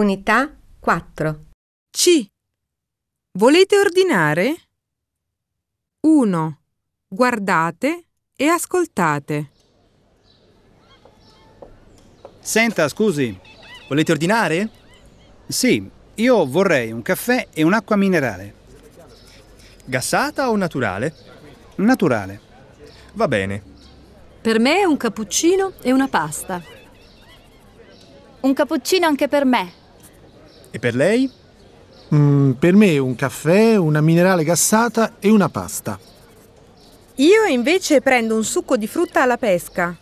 Unità 4. C. Volete ordinare? 1. Guardate e ascoltate. Senta, scusi, volete ordinare? Sì, io vorrei un caffè e un'acqua minerale. Gassata o naturale? Naturale. Va bene. Per me un cappuccino e una pasta. Un cappuccino anche per me. E per lei? Mm, per me un caffè, una minerale gassata e una pasta. Io invece prendo un succo di frutta alla pesca.